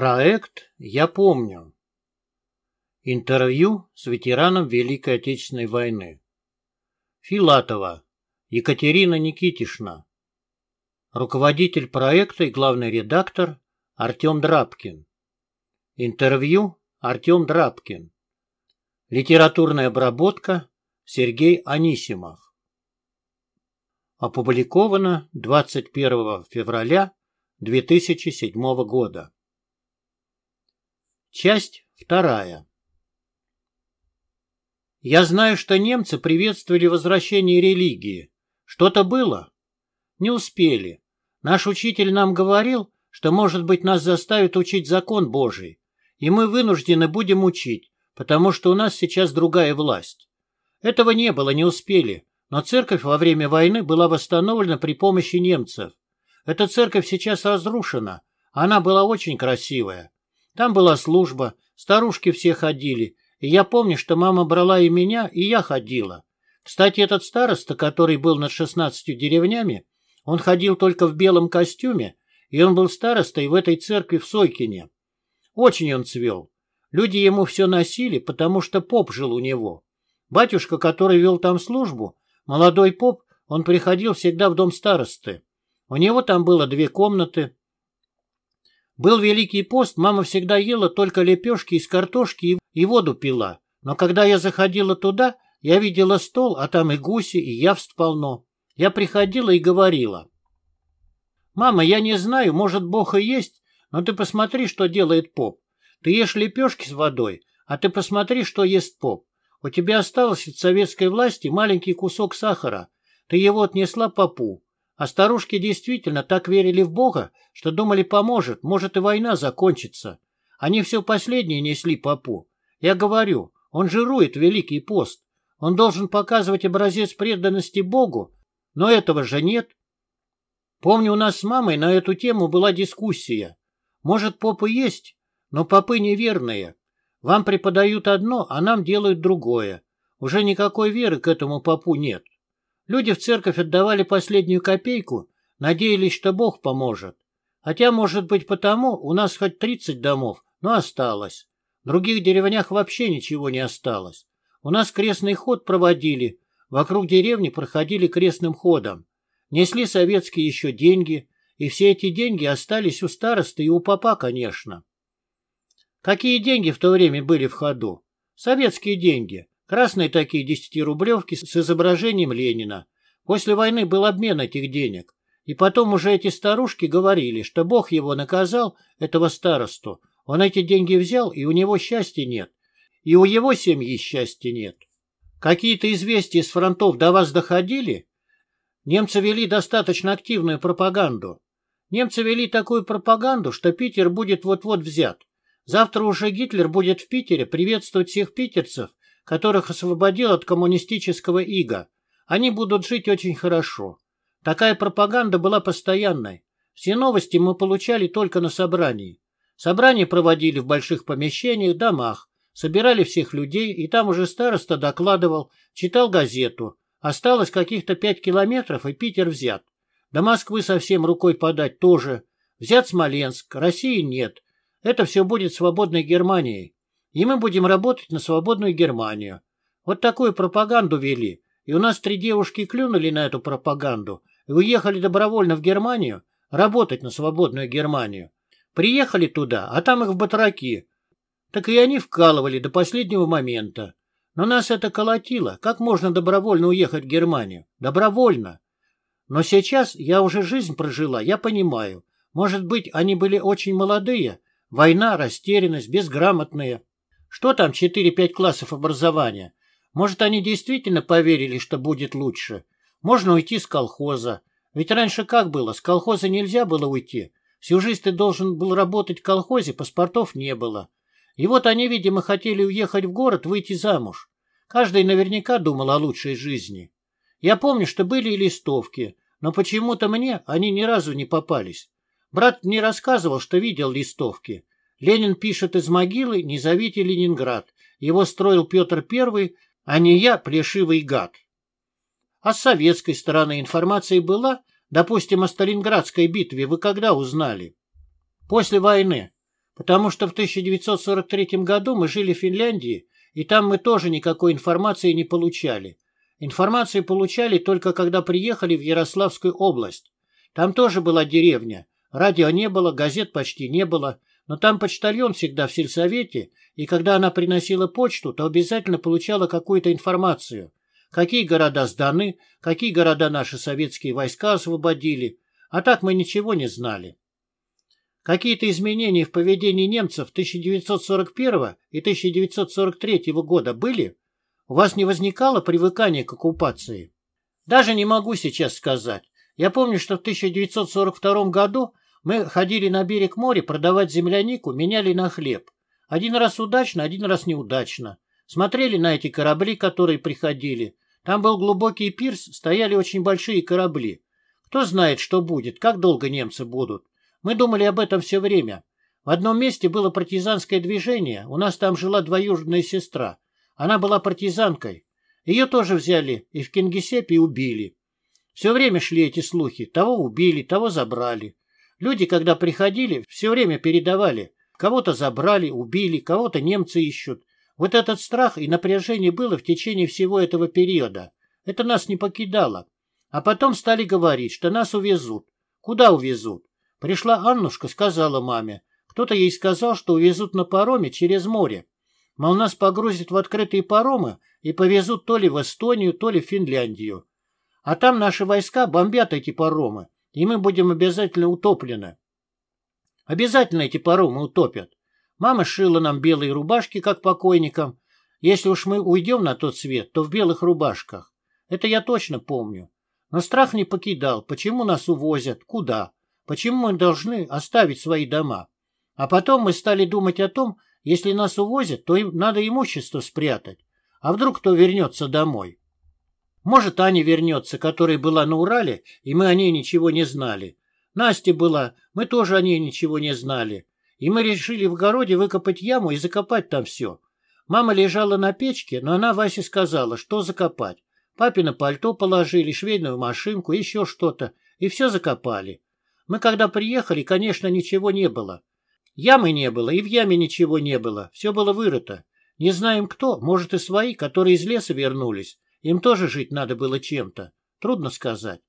Проект «Я помню». Интервью с ветераном Великой Отечественной войны. Филатова Екатерина Никитишна. Руководитель проекта и главный редактор Артем Драбкин. Интервью Артем Драбкин. Литературная обработка Сергей Анисимов. Опубликовано 21 февраля 2007 года. Часть вторая. Я знаю, что немцы приветствовали возвращение религии. Что-то было? Не успели. Наш учитель нам говорил, что, может быть, нас заставят учить закон Божий, и мы вынуждены будем учить, потому что у нас сейчас другая власть. Этого не было, не успели, но церковь во время войны была восстановлена при помощи немцев. Эта церковь сейчас разрушена, она была очень красивая. Там была служба, старушки все ходили, и я помню, что мама брала и меня, и я ходила. Кстати, этот староста, который был над шестнадцатью деревнями, он ходил только в белом костюме, и он был старостой в этой церкви в Сойкине. Очень он цвел. Люди ему все носили, потому что поп жил у него. Батюшка, который вел там службу, молодой поп, он приходил всегда в дом старосты. У него там было две комнаты, был Великий пост, мама всегда ела только лепешки из картошки и воду пила. Но когда я заходила туда, я видела стол, а там и гуси, и явств полно. Я приходила и говорила. «Мама, я не знаю, может, Бог и есть, но ты посмотри, что делает поп. Ты ешь лепешки с водой, а ты посмотри, что ест поп. У тебя осталось от советской власти маленький кусок сахара. Ты его отнесла попу. А старушки действительно так верили в Бога, что думали поможет, может и война закончится. Они все последнее несли попу. Я говорю, он жирует Великий пост. Он должен показывать образец преданности Богу, но этого же нет. Помню, у нас с мамой на эту тему была дискуссия. Может, попы есть, но попы неверные. Вам преподают одно, а нам делают другое. Уже никакой веры к этому попу нет. Люди в церковь отдавали последнюю копейку, надеялись, что Бог поможет. Хотя, может быть, потому у нас хоть 30 домов, но осталось. В других деревнях вообще ничего не осталось. У нас крестный ход проводили, вокруг деревни проходили крестным ходом. Несли советские еще деньги, и все эти деньги остались у старосты и у папа, конечно. Какие деньги в то время были в ходу? Советские деньги. Красные такие десятирублевки с изображением Ленина. После войны был обмен этих денег. И потом уже эти старушки говорили, что Бог его наказал, этого старосту. Он эти деньги взял, и у него счастья нет. И у его семьи счастья нет. Какие-то известия из фронтов до вас доходили? Немцы вели достаточно активную пропаганду. Немцы вели такую пропаганду, что Питер будет вот-вот взят. Завтра уже Гитлер будет в Питере приветствовать всех питерцев которых освободил от коммунистического ига. Они будут жить очень хорошо. Такая пропаганда была постоянной. Все новости мы получали только на собрании. Собрания проводили в больших помещениях, домах. Собирали всех людей, и там уже староста докладывал, читал газету. Осталось каких-то пять километров, и Питер взят. До Москвы совсем рукой подать тоже. Взят Смоленск, России нет. Это все будет свободной Германией и мы будем работать на свободную Германию. Вот такую пропаганду вели, и у нас три девушки клюнули на эту пропаганду и уехали добровольно в Германию работать на свободную Германию. Приехали туда, а там их в батраки. Так и они вкалывали до последнего момента. Но нас это колотило. Как можно добровольно уехать в Германию? Добровольно. Но сейчас я уже жизнь прожила, я понимаю. Может быть, они были очень молодые. Война, растерянность, безграмотные. Что там 4-5 классов образования? Может, они действительно поверили, что будет лучше? Можно уйти с колхоза. Ведь раньше как было? С колхоза нельзя было уйти. Сюжист ты должен был работать в колхозе, паспортов не было. И вот они, видимо, хотели уехать в город, выйти замуж. Каждый наверняка думал о лучшей жизни. Я помню, что были и листовки, но почему-то мне они ни разу не попались. Брат мне рассказывал, что видел листовки. Ленин пишет из могилы «Не зовите Ленинград». Его строил Петр I, а не я, плешивый гад. А с советской стороны информация была, допустим, о Сталинградской битве вы когда узнали? После войны. Потому что в 1943 году мы жили в Финляндии, и там мы тоже никакой информации не получали. Информацию получали только когда приехали в Ярославскую область. Там тоже была деревня. Радио не было, газет почти не было. Но там почтальон всегда в сельсовете, и когда она приносила почту, то обязательно получала какую-то информацию. Какие города сданы, какие города наши советские войска освободили. А так мы ничего не знали. Какие-то изменения в поведении немцев 1941 и 1943 года были? У вас не возникало привыкания к оккупации? Даже не могу сейчас сказать. Я помню, что в 1942 году мы ходили на берег моря продавать землянику, меняли на хлеб. Один раз удачно, один раз неудачно. Смотрели на эти корабли, которые приходили. Там был глубокий пирс, стояли очень большие корабли. Кто знает, что будет, как долго немцы будут. Мы думали об этом все время. В одном месте было партизанское движение, у нас там жила двоюродная сестра. Она была партизанкой. Ее тоже взяли и в Кингисеппе убили. Все время шли эти слухи. Того убили, того забрали. Люди, когда приходили, все время передавали. Кого-то забрали, убили, кого-то немцы ищут. Вот этот страх и напряжение было в течение всего этого периода. Это нас не покидало. А потом стали говорить, что нас увезут. Куда увезут? Пришла Аннушка, сказала маме. Кто-то ей сказал, что увезут на пароме через море. Мол, нас погрузят в открытые паромы и повезут то ли в Эстонию, то ли в Финляндию. А там наши войска бомбят эти паромы и мы будем обязательно утоплены. Обязательно эти паромы утопят. Мама шила нам белые рубашки, как покойникам. Если уж мы уйдем на тот свет, то в белых рубашках. Это я точно помню. Но страх не покидал. Почему нас увозят? Куда? Почему мы должны оставить свои дома? А потом мы стали думать о том, если нас увозят, то им надо имущество спрятать. А вдруг кто вернется домой? Может, Аня вернется, которая была на Урале, и мы о ней ничего не знали. Настя была, мы тоже о ней ничего не знали. И мы решили в городе выкопать яму и закопать там все. Мама лежала на печке, но она Васе сказала, что закопать. Папино пальто положили, швейную машинку, еще что-то. И все закопали. Мы когда приехали, конечно, ничего не было. Ямы не было, и в яме ничего не было. Все было вырыто. Не знаем кто, может и свои, которые из леса вернулись. Им тоже жить надо было чем-то. Трудно сказать.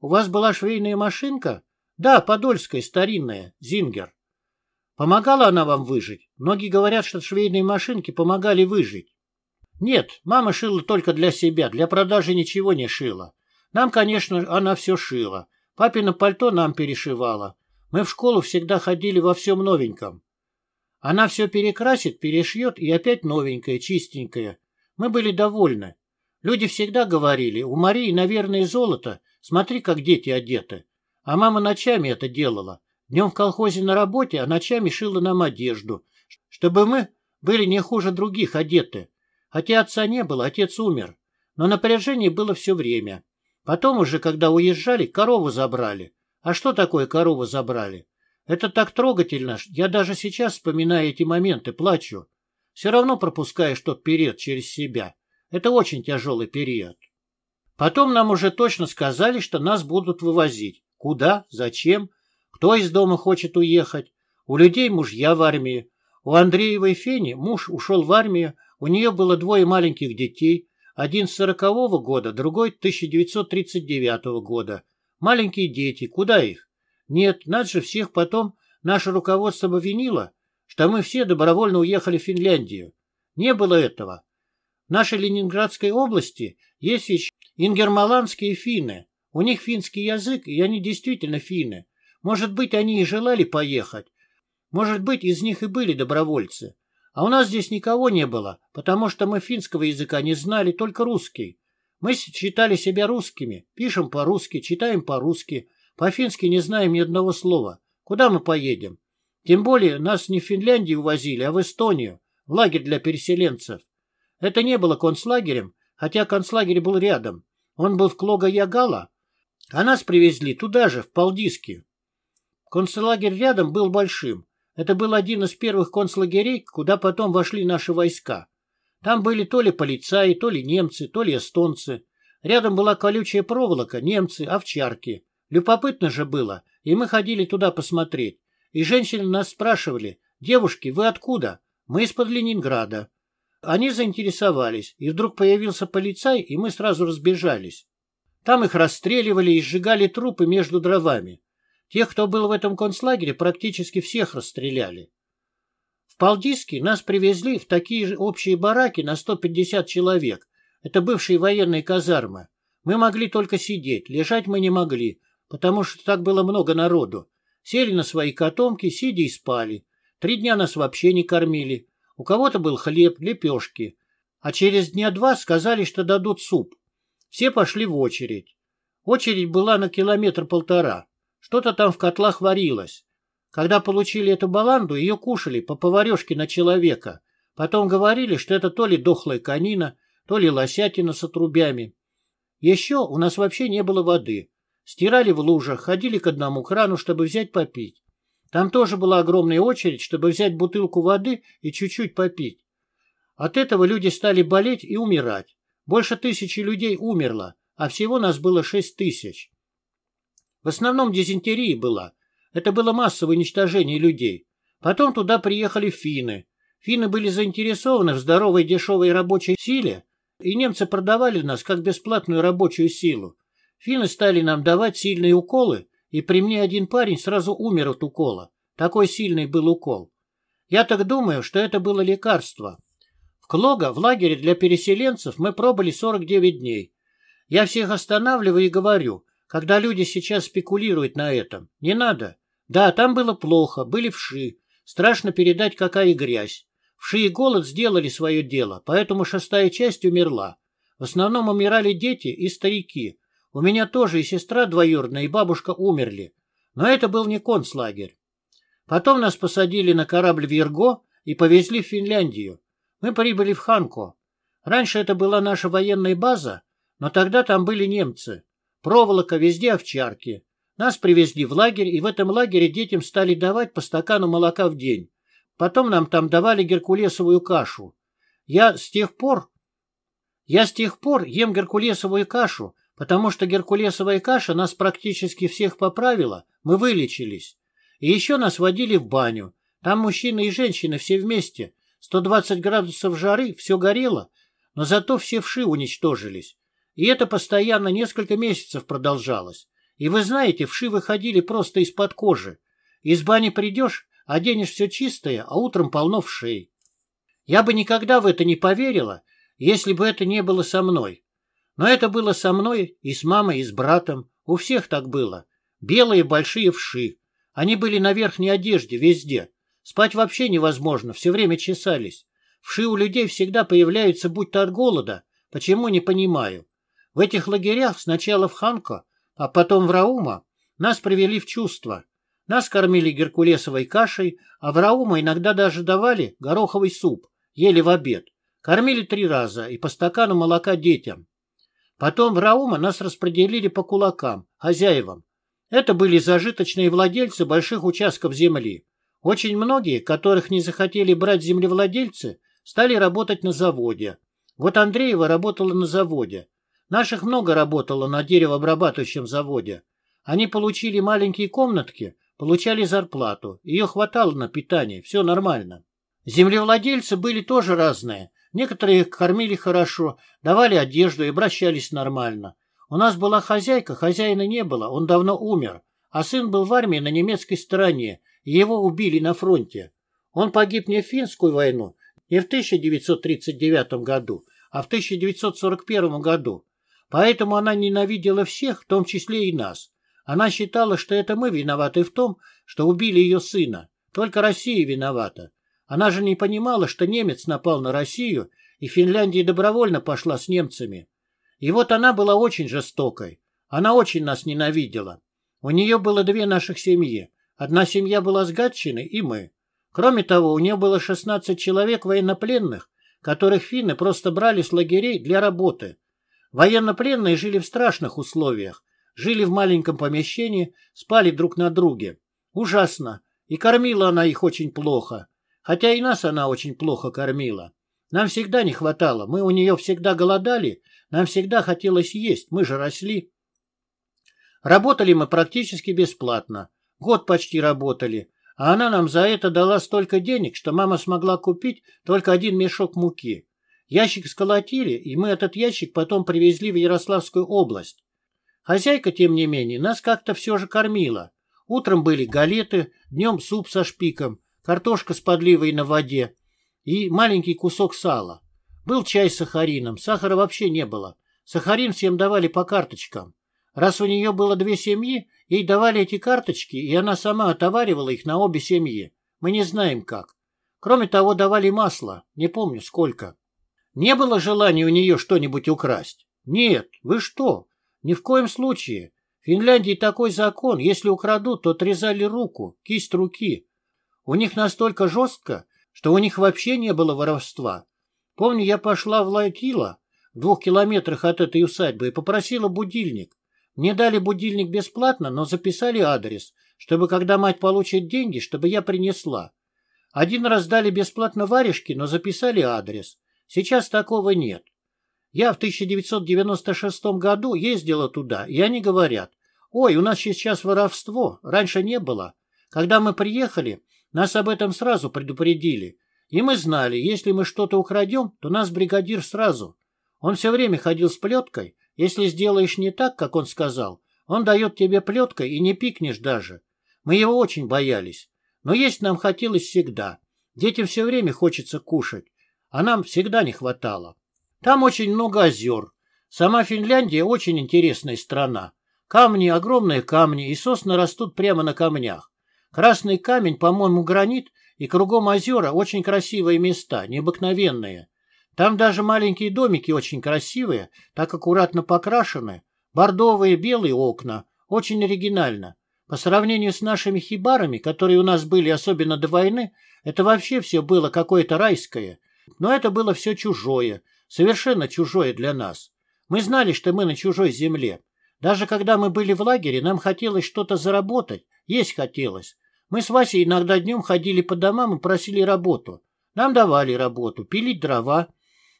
У вас была швейная машинка? Да, подольская, старинная, Зингер. Помогала она вам выжить? Многие говорят, что швейные машинки помогали выжить. Нет, мама шила только для себя, для продажи ничего не шила. Нам, конечно, она все шила. Папина пальто нам перешивала. Мы в школу всегда ходили во всем новеньком. Она все перекрасит, перешьет и опять новенькая, чистенькая. Мы были довольны. Люди всегда говорили, у Марии, наверное, золото, смотри, как дети одеты. А мама ночами это делала. Днем в колхозе на работе, а ночами шила нам одежду, чтобы мы были не хуже других одеты. Хотя отца не было, отец умер. Но напряжение было все время. Потом уже, когда уезжали, корову забрали. А что такое корову забрали? Это так трогательно, я даже сейчас, вспоминая эти моменты, плачу. Все равно пропускаешь тот перед через себя. Это очень тяжелый период. Потом нам уже точно сказали, что нас будут вывозить. Куда? Зачем? Кто из дома хочет уехать? У людей мужья в армии. У Андреевой Фени муж ушел в армию, у нее было двое маленьких детей, один с сорокового года, другой 1939 года. Маленькие дети, куда их? Нет, нас же всех потом наше руководство обвинило, что мы все добровольно уехали в Финляндию. Не было этого нашей Ленинградской области есть еще ингермаландские финны. У них финский язык, и они действительно финны. Может быть, они и желали поехать. Может быть, из них и были добровольцы. А у нас здесь никого не было, потому что мы финского языка не знали, только русский. Мы считали себя русскими, пишем по-русски, читаем по-русски, по-фински не знаем ни одного слова. Куда мы поедем? Тем более нас не в Финляндию возили, а в Эстонию, в лагерь для переселенцев. Это не было концлагерем, хотя концлагерь был рядом. Он был в Клога-Ягала, а нас привезли туда же, в Полдиске. Концлагерь рядом был большим. Это был один из первых концлагерей, куда потом вошли наши войска. Там были то ли полицаи, то ли немцы, то ли эстонцы. Рядом была колючая проволока, немцы, овчарки. Любопытно же было, и мы ходили туда посмотреть. И женщины нас спрашивали, девушки, вы откуда? Мы из-под Ленинграда. Они заинтересовались, и вдруг появился полицай, и мы сразу разбежались. Там их расстреливали и сжигали трупы между дровами. Тех, кто был в этом концлагере, практически всех расстреляли. В Палдиске нас привезли в такие же общие бараки на 150 человек. Это бывшие военные казармы. Мы могли только сидеть, лежать мы не могли, потому что так было много народу. Сели на свои котомки, сидя и спали. Три дня нас вообще не кормили. У кого-то был хлеб, лепешки. А через дня два сказали, что дадут суп. Все пошли в очередь. Очередь была на километр-полтора. Что-то там в котлах варилось. Когда получили эту баланду, ее кушали по поварешке на человека. Потом говорили, что это то ли дохлая конина, то ли лосятина с отрубями. Еще у нас вообще не было воды. Стирали в лужах, ходили к одному крану, чтобы взять попить. Там тоже была огромная очередь, чтобы взять бутылку воды и чуть-чуть попить. От этого люди стали болеть и умирать. Больше тысячи людей умерло, а всего нас было шесть тысяч. В основном дизентерия была. Это было массовое уничтожение людей. Потом туда приехали финны. Финны были заинтересованы в здоровой дешевой рабочей силе, и немцы продавали нас как бесплатную рабочую силу. Финны стали нам давать сильные уколы, и при мне один парень сразу умер от укола. Такой сильный был укол. Я так думаю, что это было лекарство. В Клога, в лагере для переселенцев, мы пробыли 49 дней. Я всех останавливаю и говорю, когда люди сейчас спекулируют на этом. Не надо. Да, там было плохо, были вши. Страшно передать, какая грязь. Вши и голод сделали свое дело, поэтому шестая часть умерла. В основном умирали дети и старики, у меня тоже и сестра двоюродная, и бабушка умерли. Но это был не концлагерь. Потом нас посадили на корабль в Ерго и повезли в Финляндию. Мы прибыли в Ханко. Раньше это была наша военная база, но тогда там были немцы. Проволока, везде овчарки. Нас привезли в лагерь, и в этом лагере детям стали давать по стакану молока в день. Потом нам там давали геркулесовую кашу. Я с тех пор... Я с тех пор ем геркулесовую кашу Потому что геркулесовая каша нас практически всех поправила, мы вылечились. И еще нас водили в баню. Там мужчины и женщины все вместе. 120 градусов жары, все горело, но зато все вши уничтожились. И это постоянно несколько месяцев продолжалось. И вы знаете, вши выходили просто из-под кожи. Из бани придешь, оденешь все чистое, а утром полно вшей. Я бы никогда в это не поверила, если бы это не было со мной. Но это было со мной и с мамой, и с братом. У всех так было. Белые большие вши. Они были на верхней одежде везде. Спать вообще невозможно, все время чесались. Вши у людей всегда появляются, будь то от голода. Почему, не понимаю. В этих лагерях сначала в Ханко, а потом в Раума нас привели в чувство. Нас кормили геркулесовой кашей, а в Раума иногда даже давали гороховый суп, ели в обед. Кормили три раза и по стакану молока детям. Потом в Раума нас распределили по кулакам, хозяевам. Это были зажиточные владельцы больших участков земли. Очень многие, которых не захотели брать землевладельцы, стали работать на заводе. Вот Андреева работала на заводе. Наших много работало на деревообрабатывающем заводе. Они получили маленькие комнатки, получали зарплату. Ее хватало на питание, все нормально. Землевладельцы были тоже разные. Некоторые их кормили хорошо, давали одежду и обращались нормально. У нас была хозяйка, хозяина не было, он давно умер, а сын был в армии на немецкой стороне, и его убили на фронте. Он погиб не в финскую войну, не в 1939 году, а в 1941 году. Поэтому она ненавидела всех, в том числе и нас. Она считала, что это мы виноваты в том, что убили ее сына. Только Россия виновата. Она же не понимала, что немец напал на Россию, и Финляндия добровольно пошла с немцами. И вот она была очень жестокой. Она очень нас ненавидела. У нее было две наших семьи. Одна семья была с Гатчины и мы. Кроме того, у нее было 16 человек военнопленных, которых финны просто брали с лагерей для работы. Военнопленные жили в страшных условиях. Жили в маленьком помещении, спали друг на друге. Ужасно. И кормила она их очень плохо. Хотя и нас она очень плохо кормила. Нам всегда не хватало, мы у нее всегда голодали, нам всегда хотелось есть, мы же росли. Работали мы практически бесплатно. Год почти работали. А она нам за это дала столько денег, что мама смогла купить только один мешок муки. Ящик сколотили, и мы этот ящик потом привезли в Ярославскую область. Хозяйка, тем не менее, нас как-то все же кормила. Утром были галеты, днем суп со шпиком, картошка с подливой на воде и маленький кусок сала. Был чай с сахарином, сахара вообще не было. Сахарин всем давали по карточкам. Раз у нее было две семьи, ей давали эти карточки, и она сама отоваривала их на обе семьи. Мы не знаем как. Кроме того, давали масло, не помню сколько. Не было желания у нее что-нибудь украсть? Нет, вы что? Ни в коем случае. В Финляндии такой закон, если украдут, то отрезали руку, кисть руки. У них настолько жестко, что у них вообще не было воровства. Помню, я пошла в Лайтила, в двух километрах от этой усадьбы, и попросила будильник. Мне дали будильник бесплатно, но записали адрес, чтобы, когда мать получит деньги, чтобы я принесла. Один раз дали бесплатно варежки, но записали адрес. Сейчас такого нет. Я в 1996 году ездила туда, и они говорят, «Ой, у нас сейчас воровство, раньше не было». Когда мы приехали, нас об этом сразу предупредили. И мы знали, если мы что-то украдем, то нас бригадир сразу. Он все время ходил с плеткой. Если сделаешь не так, как он сказал, он дает тебе плеткой и не пикнешь даже. Мы его очень боялись. Но есть нам хотелось всегда. Детям все время хочется кушать. А нам всегда не хватало. Там очень много озер. Сама Финляндия очень интересная страна. Камни, огромные камни, и сосны растут прямо на камнях. Красный камень, по-моему, гранит, и кругом озера очень красивые места, необыкновенные. Там даже маленькие домики очень красивые, так аккуратно покрашены, бордовые белые окна, очень оригинально. По сравнению с нашими хибарами, которые у нас были особенно до войны, это вообще все было какое-то райское. Но это было все чужое, совершенно чужое для нас. Мы знали, что мы на чужой земле, даже когда мы были в лагере, нам хотелось что-то заработать, есть хотелось. Мы с Васей иногда днем ходили по домам и просили работу. Нам давали работу, пилить дрова,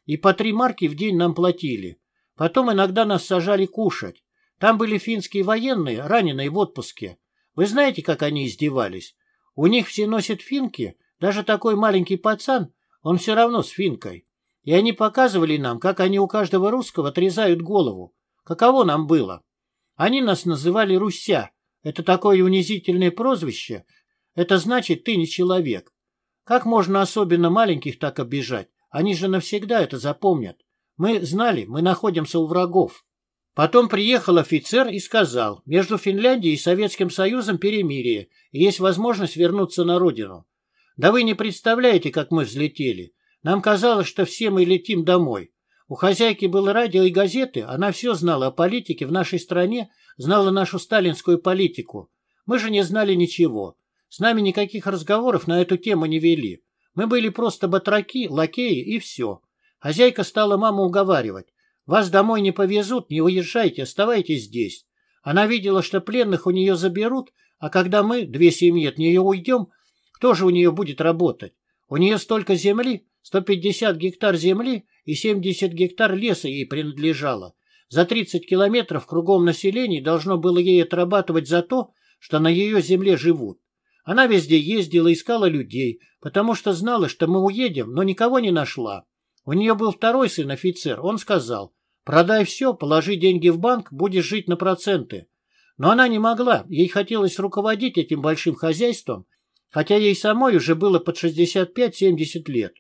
и по три марки в день нам платили. Потом иногда нас сажали кушать. Там были финские военные, раненые в отпуске. Вы знаете, как они издевались? У них все носят финки, даже такой маленький пацан, он все равно с финкой. И они показывали нам, как они у каждого русского отрезают голову. Каково нам было? Они нас называли «Руся». Это такое унизительное прозвище. Это значит, ты не человек. Как можно особенно маленьких так обижать? Они же навсегда это запомнят. Мы знали, мы находимся у врагов. Потом приехал офицер и сказал, между Финляндией и Советским Союзом перемирие, и есть возможность вернуться на родину. Да вы не представляете, как мы взлетели. Нам казалось, что все мы летим домой. У хозяйки было радио и газеты, она все знала о политике в нашей стране, знала нашу сталинскую политику. Мы же не знали ничего. С нами никаких разговоров на эту тему не вели. Мы были просто батраки, лакеи и все. Хозяйка стала маму уговаривать. «Вас домой не повезут, не уезжайте, оставайтесь здесь». Она видела, что пленных у нее заберут, а когда мы, две семьи, от нее уйдем, кто же у нее будет работать? У нее столько земли, 150 гектар земли, и 70 гектар леса ей принадлежало. За 30 километров кругом населения должно было ей отрабатывать за то, что на ее земле живут. Она везде ездила, искала людей, потому что знала, что мы уедем, но никого не нашла. У нее был второй сын, офицер, он сказал, «Продай все, положи деньги в банк, будешь жить на проценты». Но она не могла, ей хотелось руководить этим большим хозяйством, хотя ей самой уже было под 65-70 лет.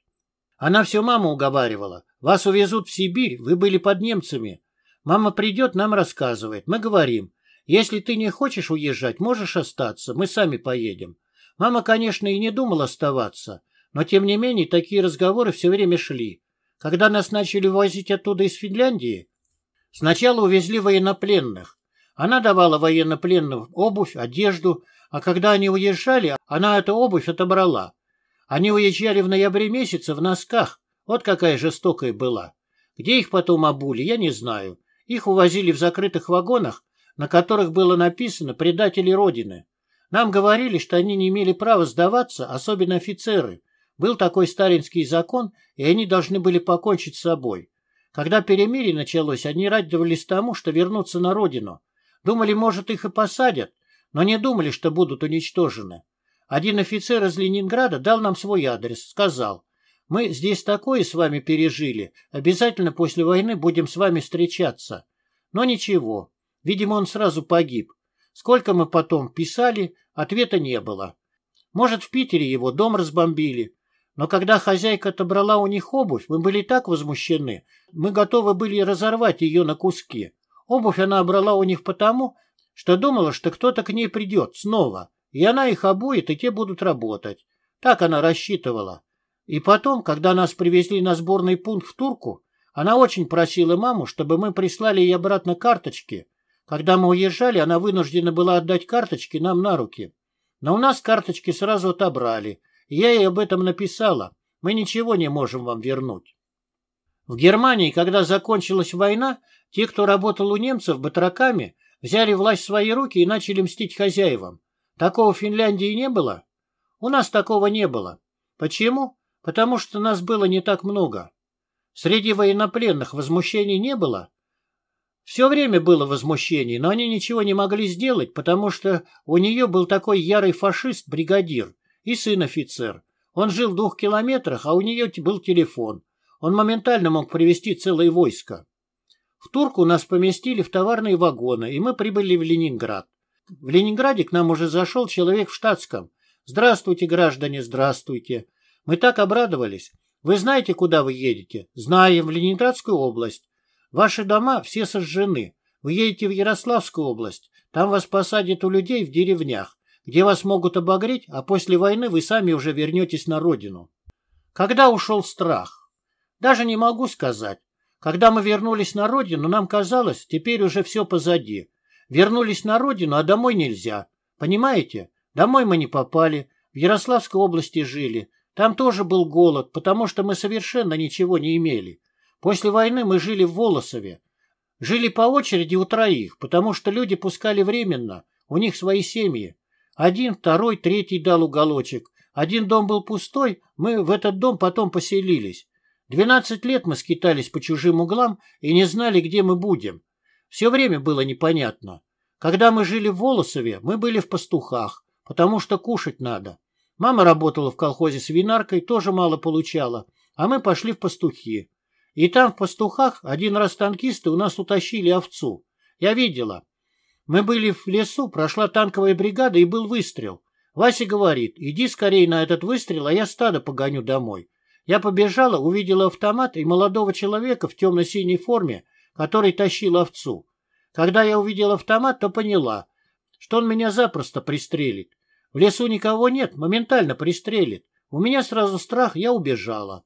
Она все маму уговаривала. Вас увезут в Сибирь, вы были под немцами. Мама придет, нам рассказывает. Мы говорим, если ты не хочешь уезжать, можешь остаться, мы сами поедем. Мама, конечно, и не думала оставаться, но, тем не менее, такие разговоры все время шли. Когда нас начали возить оттуда из Финляндии, сначала увезли военнопленных. Она давала военнопленным обувь, одежду, а когда они уезжали, она эту обувь отобрала. Они уезжали в ноябре месяце в носках. Вот какая жестокая была. Где их потом обули, я не знаю. Их увозили в закрытых вагонах, на которых было написано «Предатели Родины». Нам говорили, что они не имели права сдаваться, особенно офицеры. Был такой сталинский закон, и они должны были покончить с собой. Когда перемирие началось, они радовались тому, что вернутся на родину. Думали, может, их и посадят, но не думали, что будут уничтожены. Один офицер из Ленинграда дал нам свой адрес, сказал, «Мы здесь такое с вами пережили, обязательно после войны будем с вами встречаться». Но ничего, видимо, он сразу погиб. Сколько мы потом писали, ответа не было. Может, в Питере его дом разбомбили. Но когда хозяйка отобрала у них обувь, мы были так возмущены, мы готовы были разорвать ее на куски. Обувь она обрала у них потому, что думала, что кто-то к ней придет снова. И она их обует, и те будут работать. Так она рассчитывала. И потом, когда нас привезли на сборный пункт в Турку, она очень просила маму, чтобы мы прислали ей обратно карточки. Когда мы уезжали, она вынуждена была отдать карточки нам на руки. Но у нас карточки сразу отобрали. И я ей об этом написала. Мы ничего не можем вам вернуть. В Германии, когда закончилась война, те, кто работал у немцев батраками, взяли власть в свои руки и начали мстить хозяевам. Такого в Финляндии не было? У нас такого не было. Почему? Потому что нас было не так много. Среди военнопленных возмущений не было? Все время было возмущение, но они ничего не могли сделать, потому что у нее был такой ярый фашист-бригадир и сын-офицер. Он жил в двух километрах, а у нее был телефон. Он моментально мог привести целое войско. В Турку нас поместили в товарные вагоны, и мы прибыли в Ленинград. В Ленинграде к нам уже зашел человек в штатском. «Здравствуйте, граждане, здравствуйте!» Мы так обрадовались. Вы знаете, куда вы едете? Знаем, в Ленинградскую область. Ваши дома все сожжены. Вы едете в Ярославскую область. Там вас посадят у людей в деревнях, где вас могут обогреть, а после войны вы сами уже вернетесь на родину. Когда ушел страх? Даже не могу сказать. Когда мы вернулись на родину, нам казалось, теперь уже все позади. Вернулись на родину, а домой нельзя. Понимаете? Домой мы не попали. В Ярославской области жили. Там тоже был голод, потому что мы совершенно ничего не имели. После войны мы жили в Волосове. Жили по очереди у троих, потому что люди пускали временно. У них свои семьи. Один, второй, третий дал уголочек. Один дом был пустой, мы в этот дом потом поселились. Двенадцать лет мы скитались по чужим углам и не знали, где мы будем. Все время было непонятно. Когда мы жили в Волосове, мы были в пастухах, потому что кушать надо. Мама работала в колхозе с винаркой, тоже мало получала, а мы пошли в пастухи. И там в пастухах один раз танкисты у нас утащили овцу. Я видела. Мы были в лесу, прошла танковая бригада и был выстрел. Вася говорит, иди скорее на этот выстрел, а я стадо погоню домой. Я побежала, увидела автомат и молодого человека в темно-синей форме который тащил овцу. Когда я увидел автомат, то поняла, что он меня запросто пристрелит. В лесу никого нет, моментально пристрелит. У меня сразу страх, я убежала.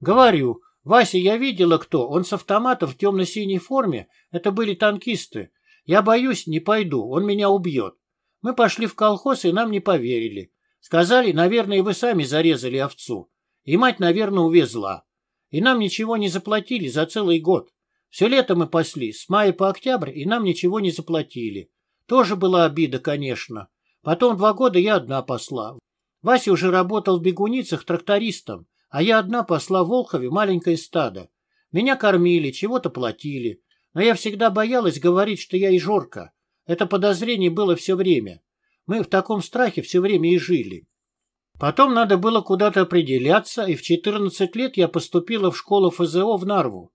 Говорю, Вася, я видела кто, он с автомата в темно-синей форме, это были танкисты. Я боюсь, не пойду, он меня убьет. Мы пошли в колхоз, и нам не поверили. Сказали, наверное, вы сами зарезали овцу. И мать, наверное, увезла. И нам ничего не заплатили за целый год. Все лето мы паслись, с мая по октябрь, и нам ничего не заплатили. Тоже была обида, конечно. Потом два года я одна посла. Вася уже работал в бегуницах трактористом, а я одна посла в Волхове маленькое стадо. Меня кормили, чего-то платили. Но я всегда боялась говорить, что я и Жорка. Это подозрение было все время. Мы в таком страхе все время и жили. Потом надо было куда-то определяться, и в 14 лет я поступила в школу ФЗО в Нарву.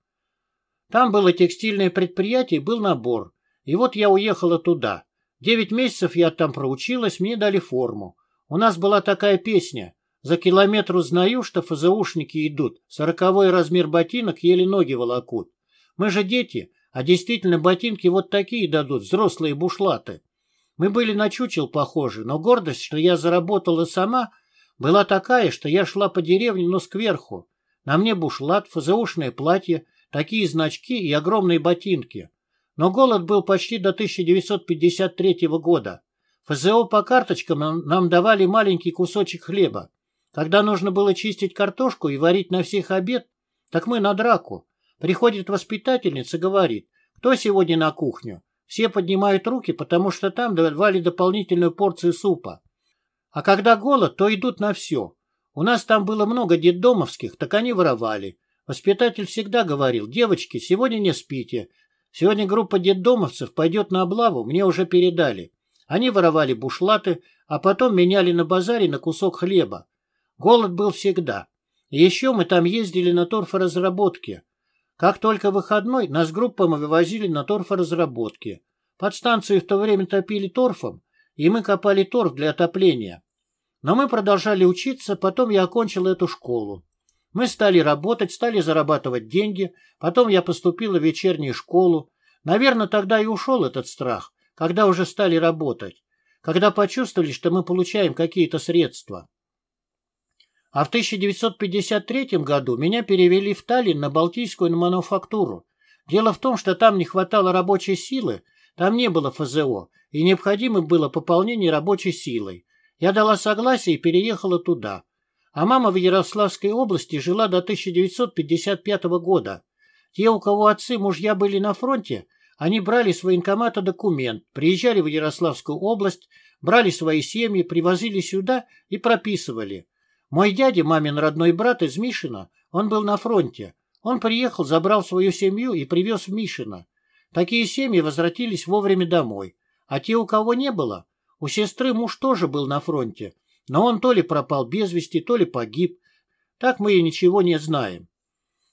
Там было текстильное предприятие был набор. И вот я уехала туда. Девять месяцев я там проучилась, мне дали форму. У нас была такая песня. За километр узнаю, что ФЗУшники идут. Сороковой размер ботинок еле ноги волокут. Мы же дети, а действительно ботинки вот такие дадут, взрослые бушлаты. Мы были на чучел похожи, но гордость, что я заработала сама, была такая, что я шла по деревне, но скверху. На мне бушлат, ФЗУшное платье, такие значки и огромные ботинки. Но голод был почти до 1953 года. ФЗО по карточкам нам давали маленький кусочек хлеба. Когда нужно было чистить картошку и варить на всех обед, так мы на драку. Приходит воспитательница, говорит, кто сегодня на кухню? Все поднимают руки, потому что там давали дополнительную порцию супа. А когда голод, то идут на все. У нас там было много детдомовских, так они воровали. Воспитатель всегда говорил, девочки, сегодня не спите. Сегодня группа детдомовцев пойдет на облаву, мне уже передали. Они воровали бушлаты, а потом меняли на базаре на кусок хлеба. Голод был всегда. И еще мы там ездили на торфоразработке. Как только выходной, нас группа мы вывозили на торфоразработке. станцию в то время топили торфом, и мы копали торф для отопления. Но мы продолжали учиться, потом я окончил эту школу. Мы стали работать, стали зарабатывать деньги. Потом я поступила в вечернюю школу. Наверное, тогда и ушел этот страх, когда уже стали работать, когда почувствовали, что мы получаем какие-то средства. А в 1953 году меня перевели в Таллин на Балтийскую мануфактуру. Дело в том, что там не хватало рабочей силы, там не было ФЗО, и необходимо было пополнение рабочей силой. Я дала согласие и переехала туда а мама в Ярославской области жила до 1955 года. Те, у кого отцы мужья были на фронте, они брали с военкомата документ, приезжали в Ярославскую область, брали свои семьи, привозили сюда и прописывали. Мой дядя, мамин родной брат из Мишина, он был на фронте. Он приехал, забрал свою семью и привез в Мишино. Такие семьи возвратились вовремя домой. А те, у кого не было, у сестры муж тоже был на фронте, но он то ли пропал без вести, то ли погиб. Так мы и ничего не знаем.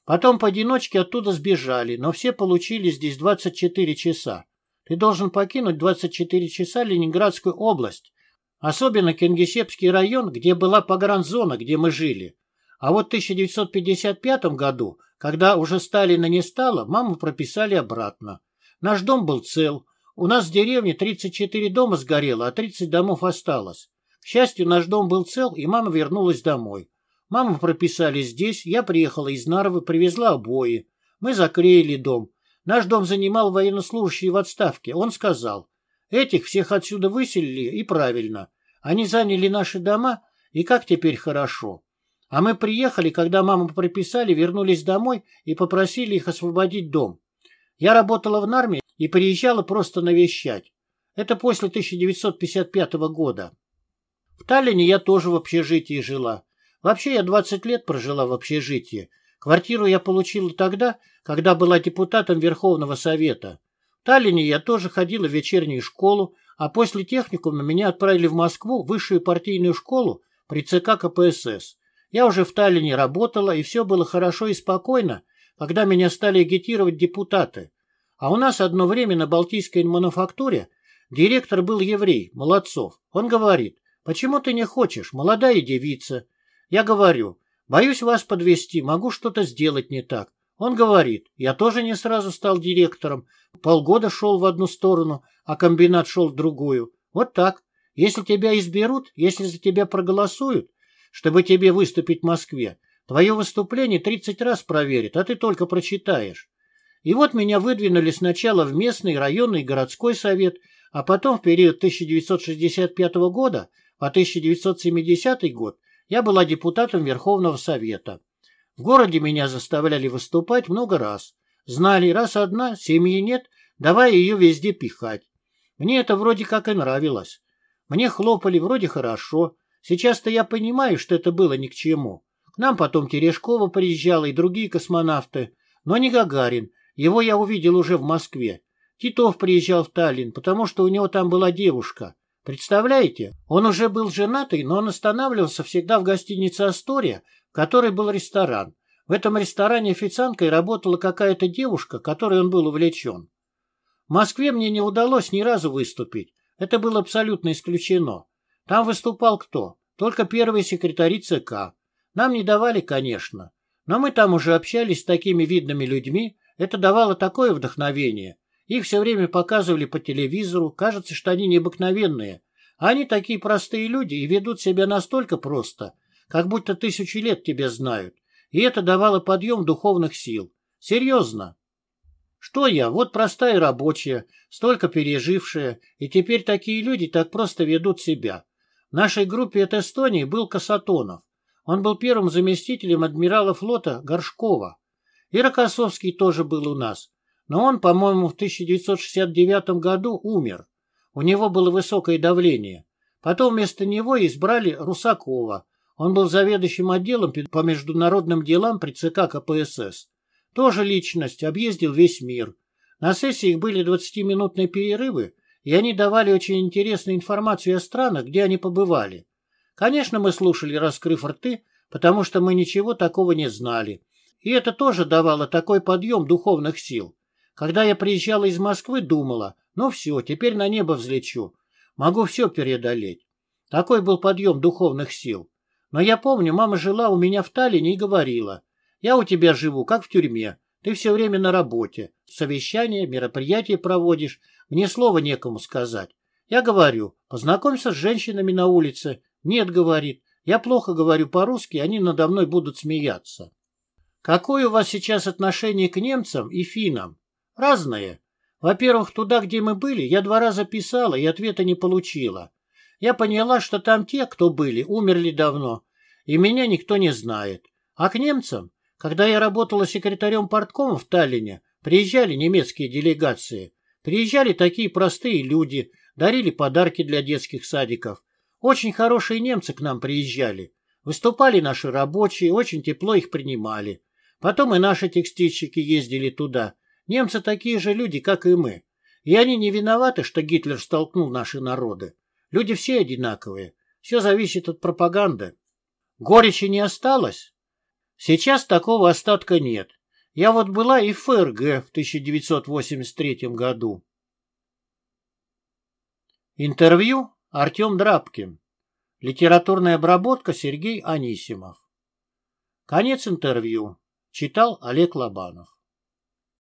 Потом поодиночке оттуда сбежали, но все получили здесь 24 часа. Ты должен покинуть 24 часа Ленинградскую область, особенно Кингисеппский район, где была погранзона, где мы жили. А вот в 1955 году, когда уже Сталина не стало, маму прописали обратно. Наш дом был цел. У нас в деревне 34 дома сгорело, а 30 домов осталось счастью, наш дом был цел, и мама вернулась домой. Маму прописали здесь, я приехала из Нарвы, привезла обои. Мы заклеили дом. Наш дом занимал военнослужащий в отставке. Он сказал, этих всех отсюда выселили, и правильно. Они заняли наши дома, и как теперь хорошо. А мы приехали, когда маму прописали, вернулись домой и попросили их освободить дом. Я работала в Нарме и приезжала просто навещать. Это после 1955 года. В Таллине я тоже в общежитии жила. Вообще я 20 лет прожила в общежитии. Квартиру я получила тогда, когда была депутатом Верховного Совета. В Таллине я тоже ходила в вечернюю школу, а после техникума меня отправили в Москву, в высшую партийную школу при ЦК КПСС. Я уже в Таллине работала, и все было хорошо и спокойно, когда меня стали агитировать депутаты. А у нас одно время на Балтийской мануфактуре директор был еврей, Молодцов. Он говорит, Почему ты не хочешь, молодая девица? Я говорю, боюсь вас подвести, могу что-то сделать не так. Он говорит, я тоже не сразу стал директором. Полгода шел в одну сторону, а комбинат шел в другую. Вот так. Если тебя изберут, если за тебя проголосуют, чтобы тебе выступить в Москве, твое выступление 30 раз проверят, а ты только прочитаешь. И вот меня выдвинули сначала в местный, районный, городской совет, а потом в период 1965 года по 1970 год я была депутатом Верховного Совета. В городе меня заставляли выступать много раз. Знали, раз одна, семьи нет, давай ее везде пихать. Мне это вроде как и нравилось. Мне хлопали вроде хорошо. Сейчас-то я понимаю, что это было ни к чему. К нам потом Терешкова приезжала и другие космонавты. Но не Гагарин. Его я увидел уже в Москве. Титов приезжал в Таллин, потому что у него там была девушка. Представляете, он уже был женатый, но он останавливался всегда в гостинице «Астория», в которой был ресторан. В этом ресторане официанткой работала какая-то девушка, которой он был увлечен. В Москве мне не удалось ни разу выступить. Это было абсолютно исключено. Там выступал кто? Только первые секретари ЦК. Нам не давали, конечно. Но мы там уже общались с такими видными людьми. Это давало такое вдохновение, их все время показывали по телевизору, кажется, что они необыкновенные. Они такие простые люди и ведут себя настолько просто, как будто тысячи лет тебя знают. И это давало подъем духовных сил. Серьезно. Что я, вот простая рабочая, столько пережившая, и теперь такие люди так просто ведут себя. В нашей группе от Эстонии был Касатонов. Он был первым заместителем адмирала флота Горшкова. И Рокоссовский тоже был у нас. Но он, по-моему, в 1969 году умер. У него было высокое давление. Потом вместо него избрали Русакова. Он был заведующим отделом по международным делам при ЦК КПСС. Тоже личность, объездил весь мир. На сессиях были 20-минутные перерывы, и они давали очень интересную информацию о странах, где они побывали. Конечно, мы слушали, раскрыв рты, потому что мы ничего такого не знали. И это тоже давало такой подъем духовных сил. Когда я приезжала из Москвы, думала, ну все, теперь на небо взлечу. Могу все преодолеть. Такой был подъем духовных сил. Но я помню, мама жила у меня в Таллине и говорила, я у тебя живу, как в тюрьме. Ты все время на работе, совещания, мероприятия проводишь, мне слова некому сказать. Я говорю, познакомься с женщинами на улице. Нет, говорит, я плохо говорю по-русски, они надо мной будут смеяться. Какое у вас сейчас отношение к немцам и финам? Разные. Во-первых, туда, где мы были, я два раза писала и ответа не получила. Я поняла, что там те, кто были, умерли давно, и меня никто не знает. А к немцам, когда я работала секретарем парткома в Таллине, приезжали немецкие делегации. Приезжали такие простые люди, дарили подарки для детских садиков. Очень хорошие немцы к нам приезжали. Выступали наши рабочие, очень тепло их принимали. Потом и наши текстильщики ездили туда. Немцы такие же люди, как и мы. И они не виноваты, что Гитлер столкнул наши народы. Люди все одинаковые. Все зависит от пропаганды. Горечи не осталось? Сейчас такого остатка нет. Я вот была и в ФРГ в 1983 году. Интервью Артем Драбкин. Литературная обработка Сергей Анисимов. Конец интервью. Читал Олег Лобанов.